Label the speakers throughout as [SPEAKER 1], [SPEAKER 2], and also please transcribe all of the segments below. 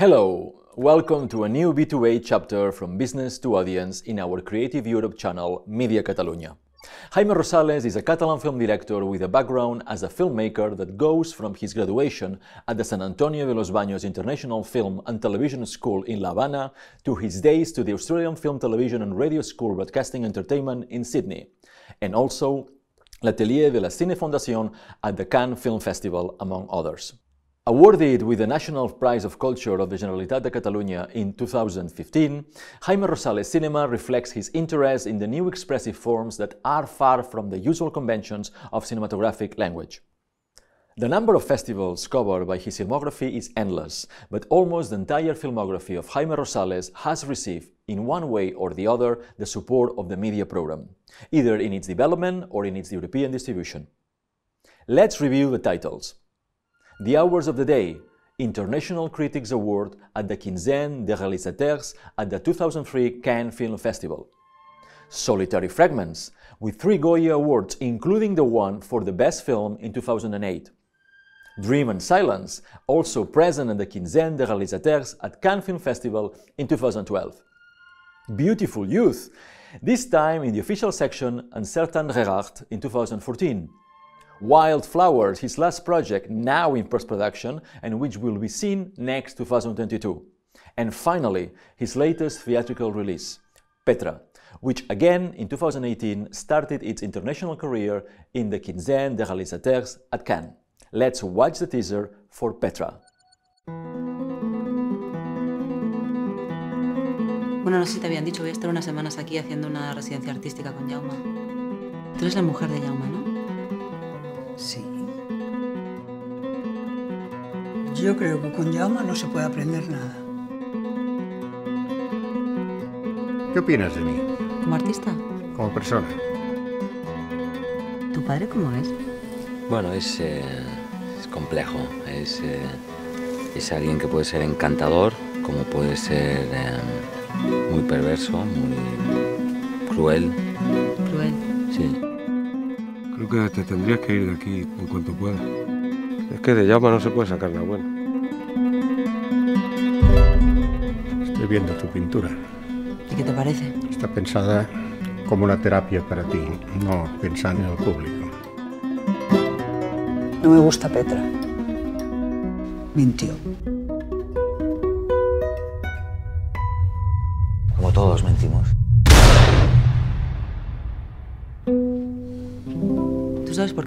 [SPEAKER 1] Hello, welcome to a new B2A chapter from business to audience in our Creative Europe channel Media Catalunya. Jaime Rosales is a Catalan film director with a background as a filmmaker that goes from his graduation at the San Antonio de los Baños International Film and Television School in La Habana to his days to the Australian Film, Television and Radio School Broadcasting Entertainment in Sydney, and also l'Atelier de la Cine Fondation at the Cannes Film Festival, among others. Awarded with the National Prize of Culture of the Generalitat de Catalunya in 2015, Jaime Rosales' cinema reflects his interest in the new expressive forms that are far from the usual conventions of cinematographic language. The number of festivals covered by his filmography is endless, but almost the entire filmography of Jaime Rosales has received, in one way or the other, the support of the media program, either in its development or in its European distribution. Let's review the titles. The Hours of the Day, International Critics Award at the Quinzaine des Réalisateurs at the 2003 Cannes Film Festival. Solitary Fragments, with three Goya Awards, including the one for the best film in 2008. Dream and Silence, also present at the Quinzaine des Réalisateurs at Cannes Film Festival in 2012. Beautiful Youth, this time in the official section and Certain Gerard in 2014. Wildflowers, his last project now in post-production and which will be seen next 2022. And finally, his latest theatrical release, Petra, which again in 2018 started its international career in the Quinzaine des Réalisateurs at Cannes. Let's watch the teaser for Petra. Bueno, no sé si te habían dicho, voy a estar unas semanas aquí haciendo una residencia artística con Yauma. Tú eres la mujer de Yauma, ¿no? Sí. Yo creo que con llama no se puede aprender nada.
[SPEAKER 2] ¿Qué opinas de mí? ¿Como artista? Como persona.
[SPEAKER 1] ¿Tu padre cómo es?
[SPEAKER 2] Bueno, es, eh, es complejo. Es, eh,
[SPEAKER 1] es alguien que puede ser encantador, como puede ser eh, muy perverso, muy cruel. Cruel. Sí te tendrías que ir de aquí en cuanto puedas. Es que de llama no se puede sacar nada
[SPEAKER 2] bueno. Estoy viendo tu pintura.
[SPEAKER 1] ¿Y qué te parece?
[SPEAKER 2] Está pensada como una terapia para ti, no pensando en el público.
[SPEAKER 1] No me gusta Petra.
[SPEAKER 2] Mintió. Como todos mentimos.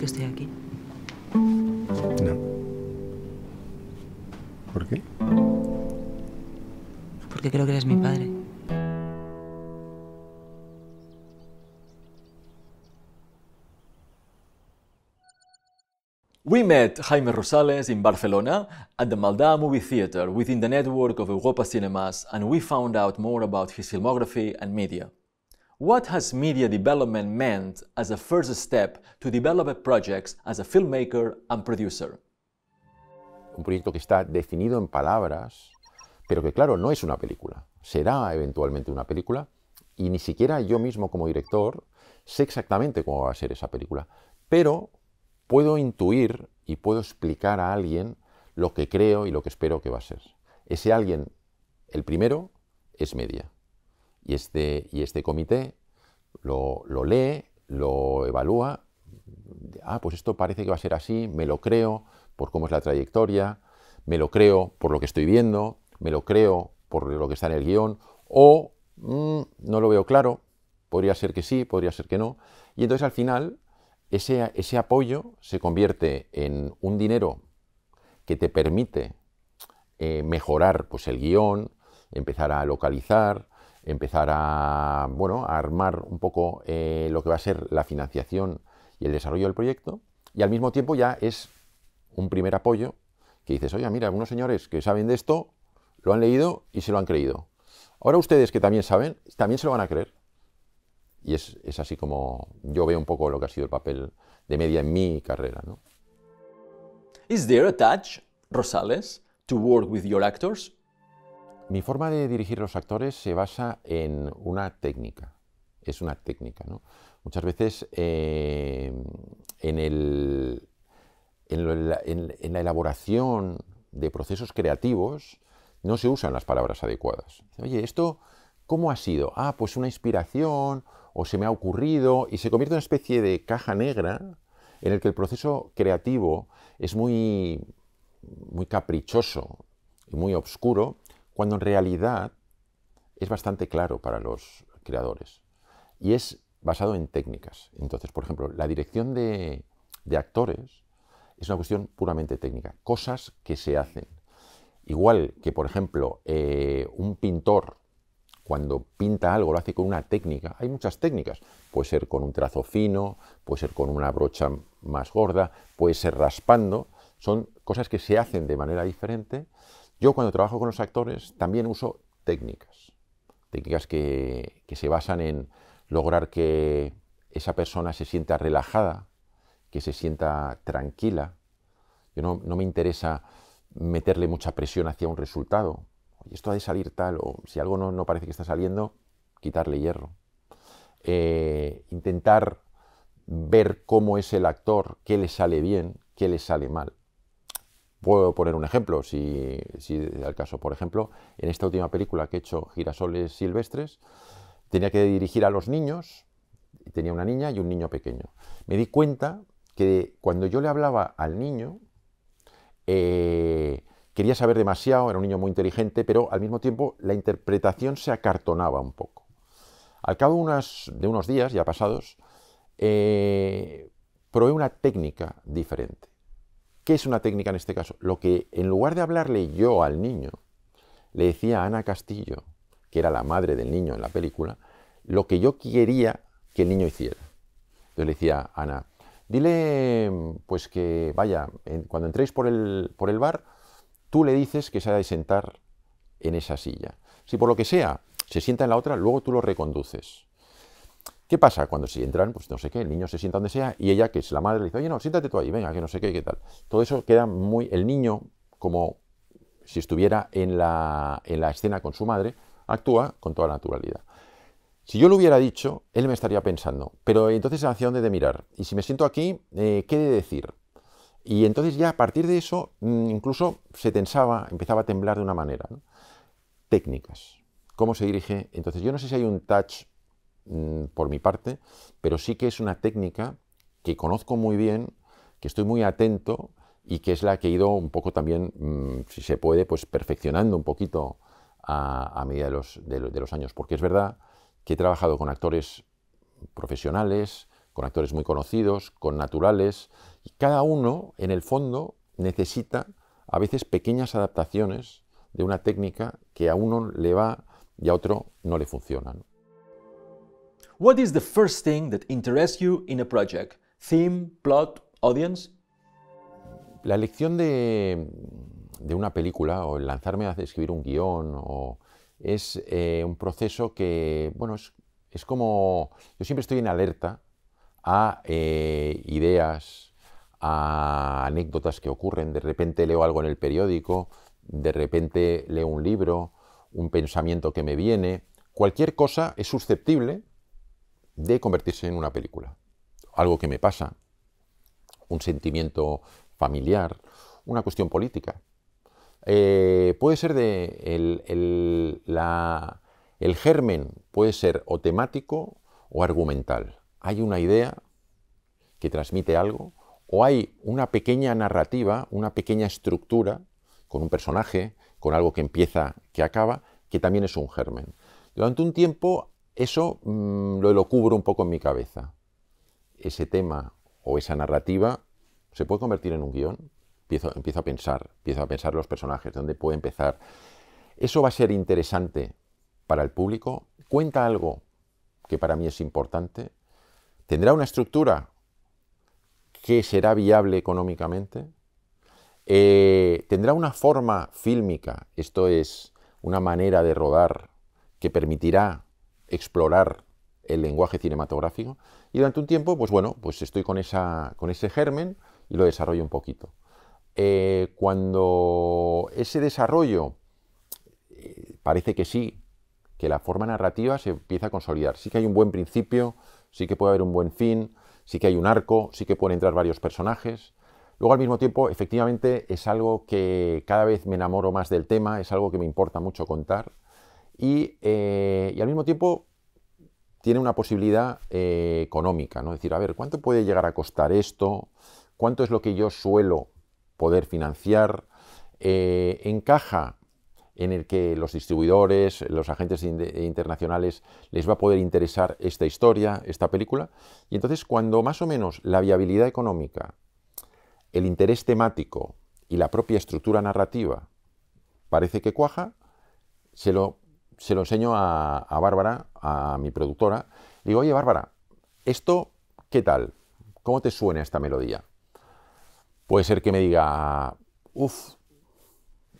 [SPEAKER 1] estoy aquí. No. ¿Por qué? Porque creo que eres mi padre. We met Jaime Rosales in Barcelona at the Maldà Movie theater within the network of Europa Cinemas and we found out more about his filmography and media. What has media development meant as a first step to develop projects as a filmmaker and producer?
[SPEAKER 2] Un proyecto que está definido en palabras, pero que claro, no es una película. Será eventualmente una película y ni siquiera yo mismo como director sé exactamente cómo va a ser esa película, pero puedo intuir y puedo explicar a alguien lo que creo y lo que espero que va a ser. Ese alguien, el primero, es media y este, y este comité lo, lee, lo evalúa, ah, pues esto parece que va a ser así, me lo creo por cómo es la trayectoria, me lo creo por lo que estoy viendo, me lo creo por lo que está en el guión, o mm, no lo veo claro, podría ser que sí, podría ser que no. Y entonces al final ese, ese apoyo se convierte en un dinero que te permite eh, mejorar pues, el guión, empezar a localizar, empezar a, bueno, armar un poco eh, lo que va a ser la financiación y el desarrollo del proyecto, y al mismo tiempo ya es un primer apoyo que dices, oye, mira, algunos señores que saben de esto, lo han leído y se lo han creído. Ahora ustedes que también saben, también se lo van a creer. Y es, así como yo veo un poco lo que ha sido el papel de media en mi carrera. ¿no? Is there a touch, Rosales, to work with your actors? Mi forma de dirigir a los actores se basa en una técnica. Es una técnica, Muchas veces eh, en, la elaboración de procesos creativos no se usan las palabras adecuadas. Oye, ¿esto cómo ha sido? Ah, pues una inspiración o se me ha ocurrido y se convierte en una especie de caja negra en el que el proceso creativo es muy, muy caprichoso y muy oscuro cuando en realidad es bastante claro para los creadores. Y es basado en técnicas. Entonces, por ejemplo, la dirección de, actores es una cuestión puramente técnica, cosas que se hacen. Igual que, por ejemplo, eh, un pintor cuando pinta algo lo hace con una técnica. Hay muchas técnicas. Puede ser con un trazo fino, puede ser con una brocha más gorda, puede ser raspando. Son cosas que se hacen de manera diferente yo cuando trabajo con los actores también uso técnicas, técnicas que, se basan en lograr que esa persona se sienta relajada, que se sienta tranquila. Yo no, me interesa meterle mucha presión hacia un resultado. Oye, esto ha de salir tal, o si algo no, parece que está saliendo, quitarle hierro. Eh, intentar ver cómo es el actor, qué le sale bien, qué le sale mal. Puedo poner un ejemplo, si, si el caso, por ejemplo, en esta última película que he hecho, Girasoles Silvestres, tenía que dirigir a los niños, tenía una niña y un niño pequeño. Me di cuenta que cuando yo le hablaba al niño, eh, quería saber demasiado, era un niño muy inteligente, pero al mismo tiempo la interpretación se acartonaba un poco. Al cabo de unos días ya pasados, eh, probé una técnica diferente. ¿Qué es una técnica en este caso? Lo que en lugar de hablarle yo al niño, le decía a Ana Castillo, que era la madre del niño en la película, lo que yo quería que el niño hiciera. Entonces le decía a Ana, dile pues que vaya, cuando entréis por el, por el bar, tú le dices que se ha de sentar en esa silla. Si por lo que sea se sienta en la otra, luego tú lo reconduces. ¿Qué pasa? Cuando si entran, pues no sé qué, el niño se sienta donde sea y ella, que es la madre, le dice, oye, no, siéntate tú ahí, venga, que no sé qué, qué tal. Todo eso queda muy, el niño, como si estuviera en la, escena con su madre, actúa con toda la naturalidad. Si yo lo hubiera dicho, él me estaría pensando, pero entonces hacia dónde de mirar. Y si me siento aquí, eh, ¿qué de decir? Y entonces ya a partir de eso, mm, incluso se tensaba, empezaba a temblar de una manera. Técnicas. ¿Cómo se dirige? Entonces yo no sé si hay un touch Mm, por mi parte, pero sí que es una técnica que conozco muy bien, que estoy muy atento y que es la que he ido un poco también, mm, si se puede, pues perfeccionando un poquito a, medida de los, años. Porque es verdad que he trabajado con actores profesionales, con actores muy conocidos, con naturales, y cada uno, en el fondo, necesita a veces pequeñas adaptaciones de una técnica que a uno le va y a otro no le funciona.
[SPEAKER 1] What is the first thing that interests you in a project?
[SPEAKER 2] Theme, plot, audience? La elección de, una película o el lanzarme a escribir un guión o es eh, un proceso que, bueno, es, como, yo siempre estoy en alerta a eh, ideas, a anécdotas que ocurren, de repente leo algo en el periódico, de repente leo un libro, un pensamiento que me viene, cualquier cosa es susceptible de convertirse en una película. Algo que me pasa, un sentimiento familiar, una cuestión política. Eh, puede ser de el, la, el germen, puede ser o temático o argumental. Hay una idea que transmite algo o hay una pequeña narrativa, una pequeña estructura con un personaje, con algo que empieza, que acaba, que también es un germen. Durante un tiempo eso mm, lo, cubro un poco en mi cabeza. Ese tema o esa narrativa se puede convertir en un guión. Empiezo, empiezo a pensar, empiezo a pensar los personajes, dónde puede empezar. Eso va a ser interesante para el público. Cuenta algo que para mí es importante. Tendrá una estructura que será viable económicamente. Eh, tendrá una forma fílmica, esto es una manera de rodar que permitirá explorar el lenguaje cinematográfico. Y durante un tiempo, pues bueno, pues estoy con, esa, con ese germen y lo desarrollo un poquito. Eh, cuando ese desarrollo eh, parece que sí, que la forma narrativa se empieza a consolidar. Sí que hay un buen principio, sí que puede haber un buen fin, sí que hay un arco, sí que pueden entrar varios personajes. Luego al mismo tiempo, efectivamente, es algo que cada vez me enamoro más del tema, es algo que me importa mucho contar. Eh, y, al mismo tiempo tiene una posibilidad eh, económica, ¿no? Es decir, a ver, ¿cuánto puede llegar a costar esto? ¿Cuánto es lo que yo suelo poder financiar? Eh, encaja en el que los distribuidores, los agentes internacionales les va a poder interesar esta historia, esta película. Y entonces cuando más o menos la viabilidad económica, el interés temático y la propia estructura narrativa parece que cuaja, se lo se lo enseño a, Bárbara, a mi productora. digo, oye Bárbara, ¿esto qué tal? ¿Cómo te suena esta melodía? Puede ser que me diga, uff,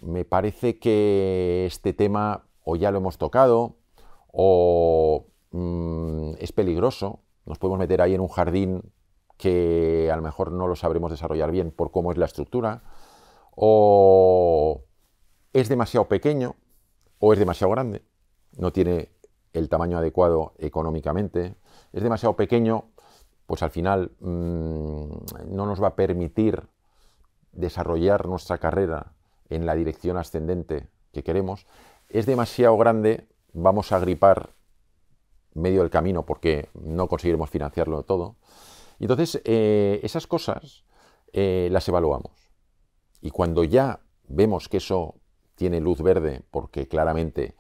[SPEAKER 2] me parece que este tema o ya lo hemos tocado o mm, es peligroso, nos podemos meter ahí en un jardín que a lo mejor no lo sabremos desarrollar bien por cómo es la estructura, o es demasiado pequeño o es demasiado grande no tiene el tamaño adecuado económicamente, es demasiado pequeño, pues al final mm, no nos va a permitir desarrollar nuestra carrera en la dirección ascendente que queremos. Es demasiado grande, vamos a gripar medio del camino porque no conseguiremos financiarlo todo. Entonces, eh, esas cosas eh, las evaluamos. Y cuando ya vemos que eso tiene luz verde, porque claramente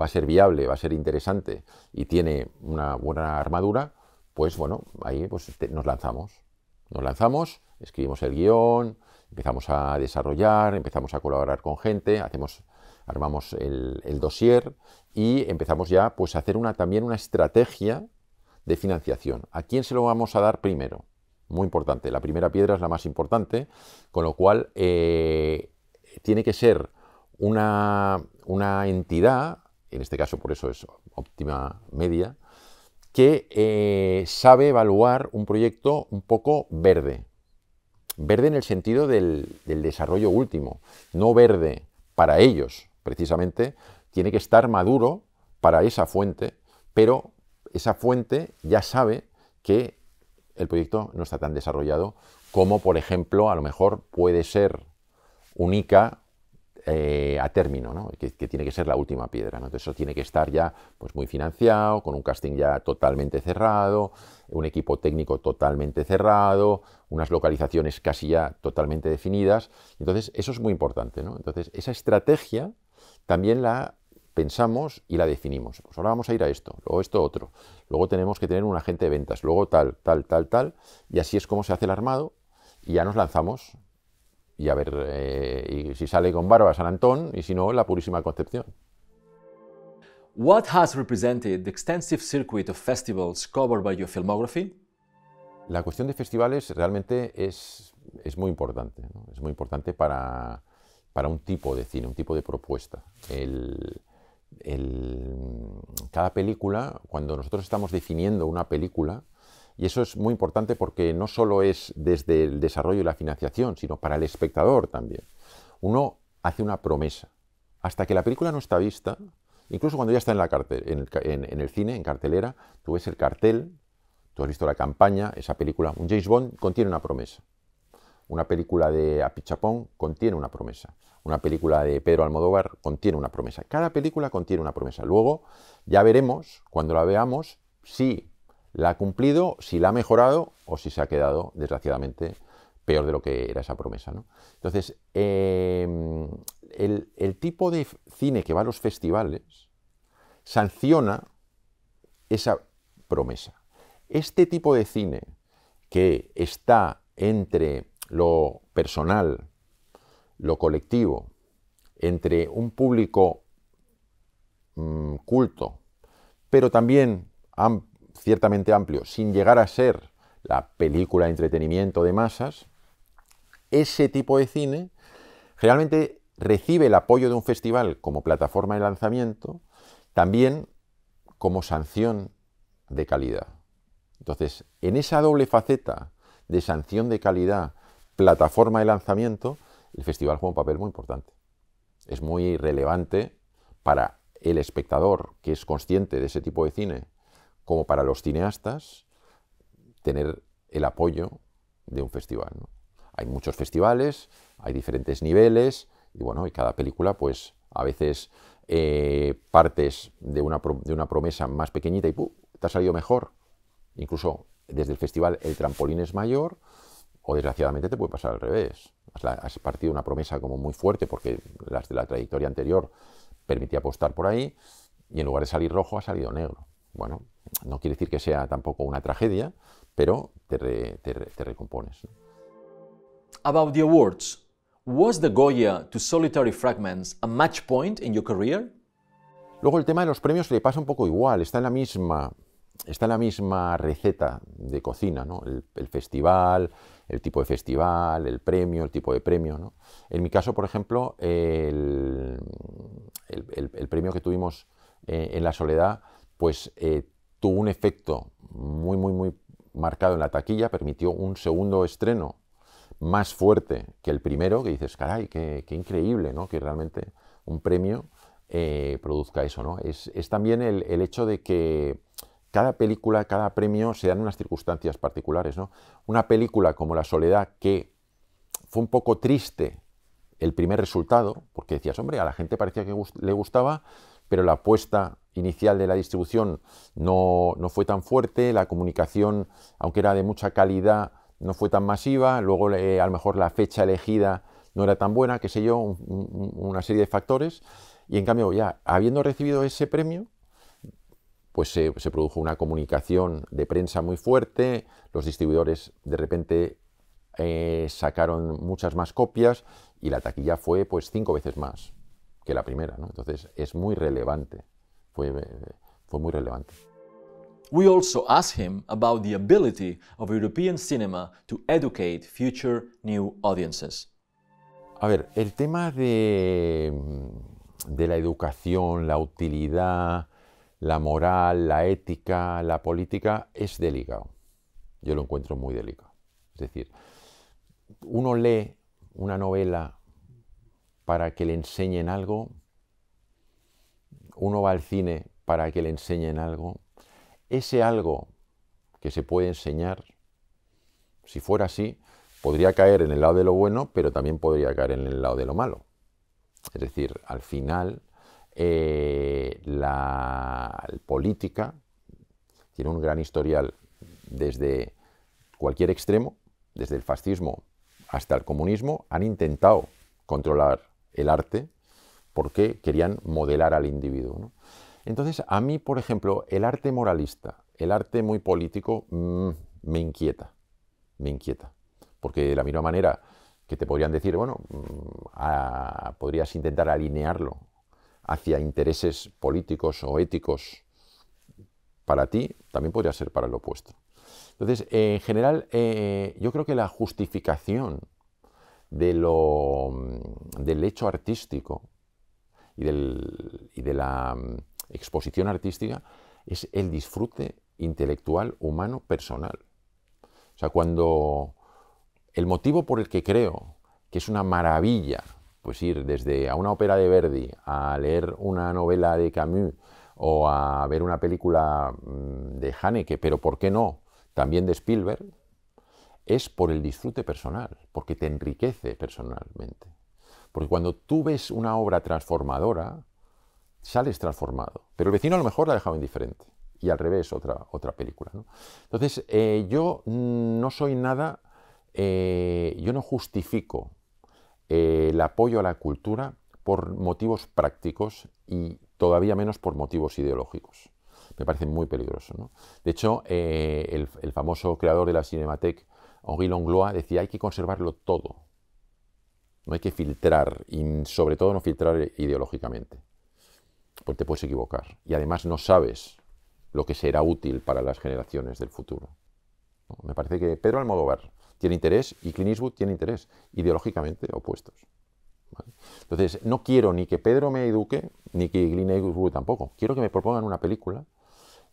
[SPEAKER 2] va a ser viable, va a ser interesante y tiene una buena armadura, pues bueno, ahí pues nos lanzamos. Nos lanzamos, escribimos el guión, empezamos a desarrollar, empezamos a colaborar con gente, hacemos, armamos el, dossier y empezamos ya pues a hacer una, también una estrategia de financiación. ¿A quién se lo vamos a dar primero? Muy importante. La primera piedra es la más importante, con lo cual eh, tiene que ser una, una entidad en este caso por eso es óptima media, que eh, sabe evaluar un proyecto un poco verde. Verde en el sentido del, del desarrollo último, no verde para ellos, precisamente, tiene que estar maduro para esa fuente, pero esa fuente ya sabe que el proyecto no está tan desarrollado como, por ejemplo, a lo mejor puede ser única eh, a término, que, tiene que ser la última piedra. ¿no? Entonces eso tiene que estar ya pues, muy financiado, con un casting ya totalmente cerrado, un equipo técnico totalmente cerrado, unas localizaciones casi ya totalmente definidas. Entonces eso es muy importante. Entonces esa estrategia también la pensamos y la definimos. Pues ahora vamos a ir a esto, luego esto otro. Luego tenemos que tener un agente de ventas, luego tal, tal, tal, tal. Y así es como se hace el armado y ya nos lanzamos y a ver, eh, si sale con barba San Antón y si no, la Purísima Concepción. What has represented
[SPEAKER 1] the extensive circuit of festivals covered by your filmography? La cuestión de festivales
[SPEAKER 2] realmente es, es muy importante, es muy importante para, para, un tipo de cine, un tipo de propuesta. cada película, cuando nosotros estamos definiendo una película, y eso es muy importante porque no solo es desde el desarrollo y la financiación, sino para el espectador también. Uno hace una promesa. Hasta que la película no está vista, incluso cuando ya está en, en, el, cine, en cartelera, tú ves el cartel, tú has visto la campaña, esa película. Un James Bond contiene una promesa. Una película de Apichapón contiene una promesa. Una película de Pedro Almodóvar contiene una promesa. Cada película contiene una promesa. Luego ya veremos, cuando la veamos, si ¿La ha cumplido? Si la ha mejorado o si se ha quedado, desgraciadamente, peor de lo que era esa promesa. ¿no? Entonces, em, el, tipo de cine que va a los festivales sanciona esa promesa. Este tipo de cine que está entre lo personal, lo colectivo, entre un público mm, culto, pero también amplio, ciertamente amplio, sin llegar a ser la película de entretenimiento de masas, ese tipo de cine generalmente recibe el apoyo de un festival como plataforma de lanzamiento, también como sanción de calidad. Entonces, en esa doble faceta de sanción de calidad, plataforma de lanzamiento, el festival juega un papel muy importante. Es muy relevante para el espectador que es consciente de ese tipo de cine como para los cineastas tener el apoyo de un festival. Hay muchos festivales, hay diferentes niveles y bueno, y cada película pues a veces eh, partes de una, de una promesa más pequeñita y ¡pum! te ha salido mejor. Incluso desde el festival el trampolín es mayor o desgraciadamente te puede pasar al revés. Has, has partido una promesa como muy fuerte porque las de la trayectoria anterior permitía apostar por ahí y en lugar de salir rojo ha salido negro bueno, no quiere decir que sea tampoco una tragedia, pero te, recompones.
[SPEAKER 1] About the awards, was the Goya to Solitary Fragments a match point in your career?
[SPEAKER 2] Luego el tema de los premios le pasa un poco igual, está en la misma, está la misma receta de cocina, ¿no? el, festival, el tipo de festival, el premio, el tipo de premio. ¿no? En mi caso, por ejemplo, el, premio que tuvimos eh, en La Soledad pues eh, tuvo un efecto muy, muy, muy marcado en la taquilla, permitió un segundo estreno más fuerte que el primero, que dices, caray, qué, increíble, ¿no? Que realmente un premio eh, produzca eso, ¿no? Es, también el, hecho de que cada película, cada premio se dan unas circunstancias particulares, ¿no? Una película como La Soledad, que fue un poco triste el primer resultado, porque decías, hombre, a la gente parecía que le gustaba, pero la apuesta inicial de la distribución no, fue tan fuerte, la comunicación, aunque era de mucha calidad, no fue tan masiva, luego eh, a lo mejor la fecha elegida no era tan buena, qué sé yo, una serie de factores, y en cambio ya habiendo recibido ese premio, pues se, produjo una comunicación de prensa muy fuerte, los distribuidores de repente eh, sacaron muchas más copias y la taquilla fue pues cinco veces más que la primera. ¿no? Entonces es muy relevante, fue, eh, fue muy relevante.
[SPEAKER 1] We also asked him about the ability of European cinema to educate future new audiences.
[SPEAKER 2] A ver, el tema de, mm, de la educación, la utilidad, la moral, la ética, la política es delicado. Yo lo encuentro muy delicado. Es decir, uno lee una novela para que le enseñen algo, uno va al cine para que le enseñen algo, ese algo que se puede enseñar, si fuera así, podría caer en el lado de lo bueno, pero también podría caer en el lado de lo malo. Es decir, al final, eh, la política tiene un gran historial desde cualquier extremo, desde el fascismo hasta el comunismo, han intentado controlar el arte porque querían modelar al individuo. Entonces, a mí, por ejemplo, el arte moralista, el arte muy político, mm, me inquieta, me inquieta. Porque de la misma manera que te podrían decir, bueno, mm, podrías intentar alinearlo hacia intereses políticos o éticos para ti, también podría ser para lo opuesto. Entonces, en general, eh, yo creo que la justificación Mm, del hecho artístico y, y de la mm, exposición artística es el disfrute intelectual, humano, personal. O sea, cuando el motivo por el que creo que es una maravilla, pues ir desde a una ópera de Verdi, a leer una novela de Camus o a ver una película mm, de Haneke, pero ¿por qué no? También de Spielberg, es por el disfrute personal, porque te enriquece personalmente. Porque cuando tú ves una obra transformadora, sales transformado. Pero el vecino a lo mejor la ha dejado indiferente. Y al revés, otra, otra película. Entonces, eh, yo no soy nada, eh, yo no justifico eh, el apoyo a la cultura por motivos prácticos y todavía menos por motivos ideológicos. Me parece muy peligroso. De hecho, el, el, famoso creador de la Cinematec, Henri Langlois decía, hay que conservarlo todo. No hay que filtrar, y sobre todo no filtrar ideológicamente, porque te puedes equivocar. Y además no sabes lo que será útil para las generaciones del futuro. Me parece que Pedro Almodóvar tiene interés y Clint Eastwood tiene interés, ideológicamente opuestos. Entonces, no quiero ni que Pedro me eduque, ni que Clint Eastwood tampoco. Quiero que me propongan una película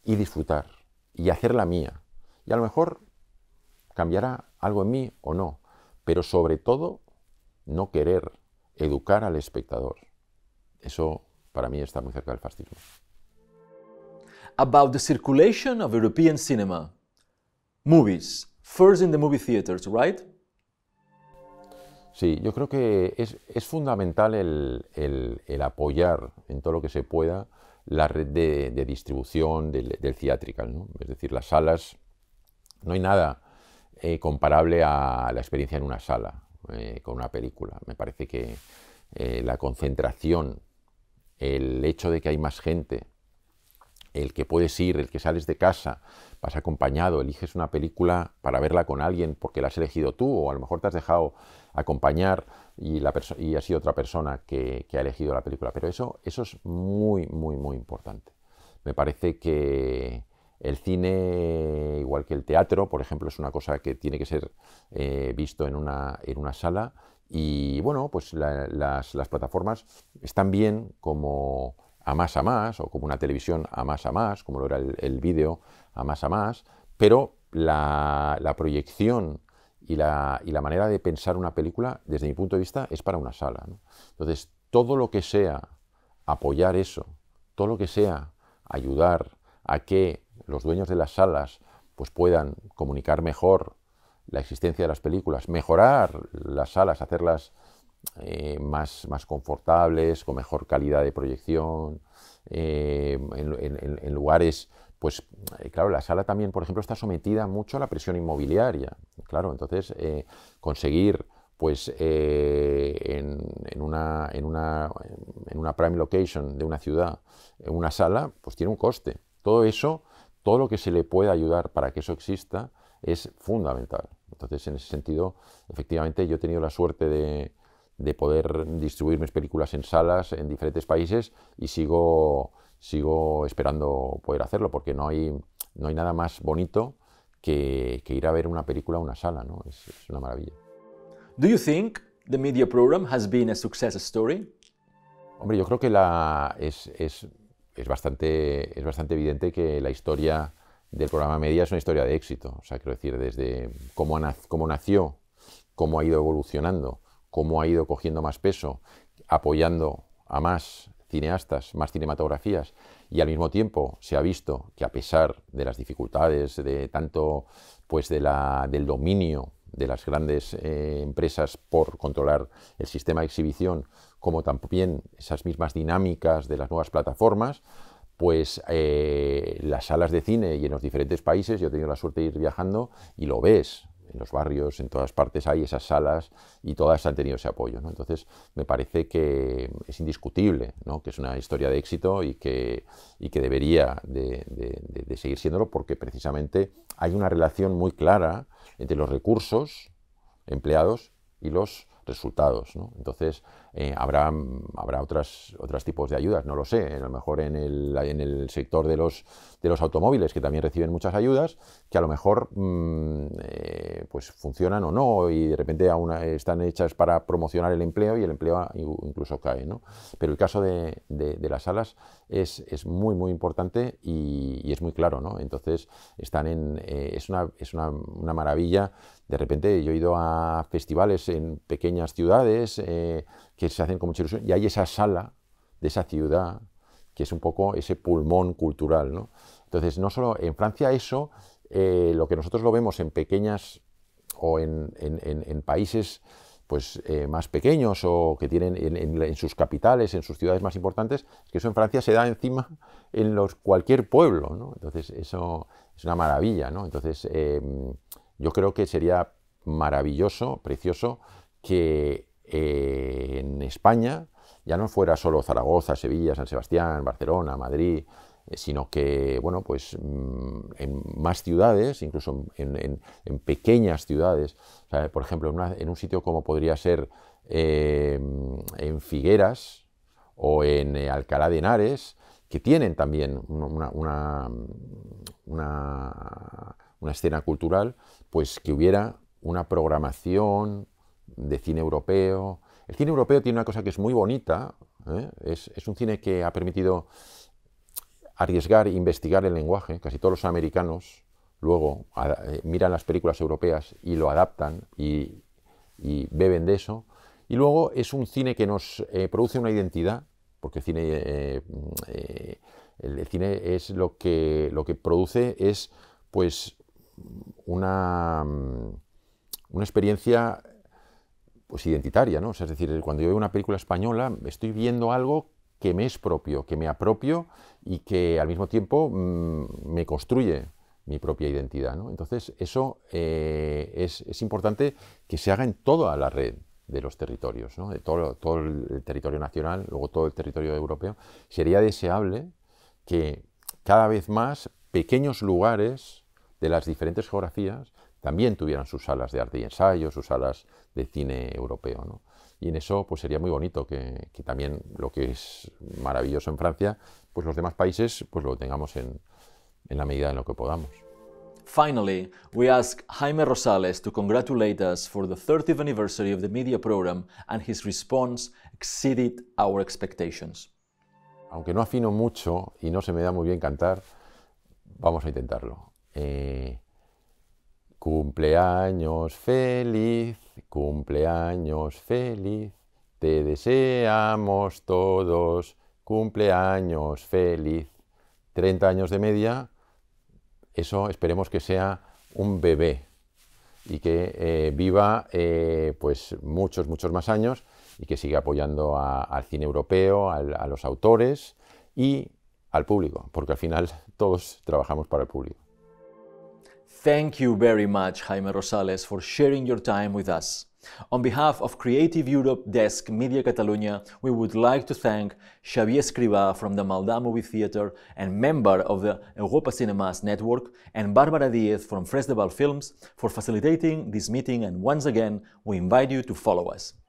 [SPEAKER 2] y disfrutar, y hacerla mía. Y a lo mejor cambiará algo en mí o no, pero sobre todo no querer educar al espectador. Eso para mí está muy cerca del fascismo. About
[SPEAKER 1] the circulation of European cinema. Movies, first in the movie theaters,
[SPEAKER 2] right? Sí, yo creo que es, fundamental el, apoyar en todo lo que se pueda la red de, distribución del, del theatrical, es decir, las salas. No hay nada eh, comparable a la experiencia en una sala eh, con una película. Me parece que eh, la concentración, el hecho de que hay más gente, el que puedes ir, el que sales de casa, vas acompañado, eliges una película para verla con alguien porque la has elegido tú o a lo mejor te has dejado acompañar y, la ha sido otra persona que, que, ha elegido la película. Pero eso, eso es muy, muy, muy importante. Me parece que, el cine, igual que el teatro, por ejemplo, es una cosa que tiene que ser eh, visto en una, en una sala. Y bueno, pues las, plataformas están bien como a más a más, o como una televisión a más a más, como lo era el, vídeo a más a más, pero la, proyección y la, manera de pensar una película, desde mi punto de vista, es para una sala. Entonces, todo lo que sea apoyar eso, todo lo que sea ayudar a que los dueños de las salas pues puedan comunicar mejor la existencia de las películas, mejorar las salas, hacerlas eh, más, más confortables, con mejor calidad de proyección, eh, en, lugares, pues eh, claro, la sala también, por ejemplo, está sometida mucho a la presión inmobiliaria, claro, entonces conseguir pues en una, en, una, prime location de una ciudad, una sala, pues tiene un coste. Todo eso todo lo que se le pueda ayudar para que eso exista es fundamental. Entonces, en ese sentido, efectivamente, yo he tenido la suerte de, poder distribuir mis películas en salas en diferentes países y sigo, sigo esperando poder hacerlo porque no hay, no hay nada más bonito que, ir a ver una película en una sala, ¿no? Es, una maravilla. Do you think the media program has been a success story? Hombre, yo creo que la, es, es es bastante, es bastante evidente que la historia del programa Media es una historia de éxito. O sea, quiero decir, desde cómo, cómo nació, cómo ha ido evolucionando, cómo ha ido cogiendo más peso, apoyando a más cineastas, más cinematografías, y al mismo tiempo se ha visto que a pesar de las dificultades, de tanto pues de del dominio de las grandes eh, empresas por controlar el sistema de exhibición, como también esas mismas dinámicas de las nuevas plataformas, pues eh, las salas de cine y en los diferentes países, yo he tenido la suerte de ir viajando y lo ves, en los barrios, en todas partes hay esas salas y todas han tenido ese apoyo. Entonces, me parece que es indiscutible, ¿no? que es una historia de éxito y que, que debería de, seguir siéndolo porque precisamente hay una relación muy clara entre los recursos empleados y los resultados. Entonces, eh, habrá, habrá otras, otros tipos de ayudas, no lo sé, a lo mejor en el, en el sector de los, de los automóviles, que también reciben muchas ayudas, que a lo mejor mm, eh, pues funcionan o no y de repente aún están hechas para promocionar el empleo y el empleo incluso cae. Pero el caso de, las salas es, muy muy importante y, es muy claro. ¿no? Entonces están en, eh, es, una, es una, maravilla. De repente yo he ido a festivales en pequeñas ciudades eh, que se hacen con mucha ilusión y hay esa sala de esa ciudad que es un poco ese pulmón cultural. Entonces, no solo en Francia eso, eh, lo que nosotros lo vemos en pequeñas o en, países pues, eh, más pequeños o que tienen en, sus capitales, en sus ciudades más importantes, es que eso en Francia se da encima en los, cualquier pueblo, ¿no? Entonces eso es una maravilla, ¿no? Entonces em, yo creo que sería maravilloso, precioso, que eh, en España ya no fuera solo Zaragoza, Sevilla, San Sebastián, Barcelona, Madrid, eh, sino que, bueno, pues mm, en más ciudades, incluso en, pequeñas ciudades, por ejemplo, en, un sitio como podría ser eh, en Figueras o en eh, Alcalá de Henares, que tienen también una, una, escena cultural, pues que hubiera una programación de cine europeo. El cine europeo tiene una cosa que es muy bonita, es, es un cine que ha permitido arriesgar e investigar el lenguaje. Casi todos los americanos luego eh, miran las películas europeas y lo adaptan y, beben de eso. Y luego es un cine que nos eh, produce una identidad, porque el cine, eh, mm, cine es lo que, lo que produce es pues una, mm, una experiencia pues, identitaria, ¿no? es decir, cuando yo veo una película española, estoy viendo algo que me es propio, que me apropio y que al mismo tiempo mm, me construye mi propia identidad. ¿no? Entonces, eso eh, es, importante que se haga en toda la red de los territorios, de todo, todo el territorio nacional, luego todo el territorio europeo. Sería deseable que cada vez más pequeños lugares de las diferentes geografías también tuvieran sus salas de arte y ensayo, sus salas de cine europeo. ¿no? Y en eso pues sería muy bonito que, que, también lo que es maravilloso en Francia, pues los demás países pues lo tengamos en, en la medida en lo que podamos.
[SPEAKER 1] Finally, we ask Jaime Rosales to congratulate us for the 30th anniversary of the media program and his response exceeded our
[SPEAKER 2] expectations. Aunque no afino mucho y no se me da muy bien cantar, vamos a intentarlo. Eh, Cumpleaños feliz, cumpleaños feliz, te deseamos todos cumpleaños feliz. 30 años de media, eso esperemos que sea un bebé y que eh, viva eh, pues muchos, muchos más años y que siga apoyando al cine europeo, a los autores y al público, porque al final todos trabajamos para el público.
[SPEAKER 1] Thank you very much, Jaime Rosales, for sharing your time with us. On behalf of Creative Europe Desk Media Catalunya, we would like to thank Xavier Escrivá from the Maldá Movie Theatre and member of the Europa Cinemas Network, and Barbara Diaz from Fresdeval Films for facilitating this meeting. And once again, we invite you to follow us.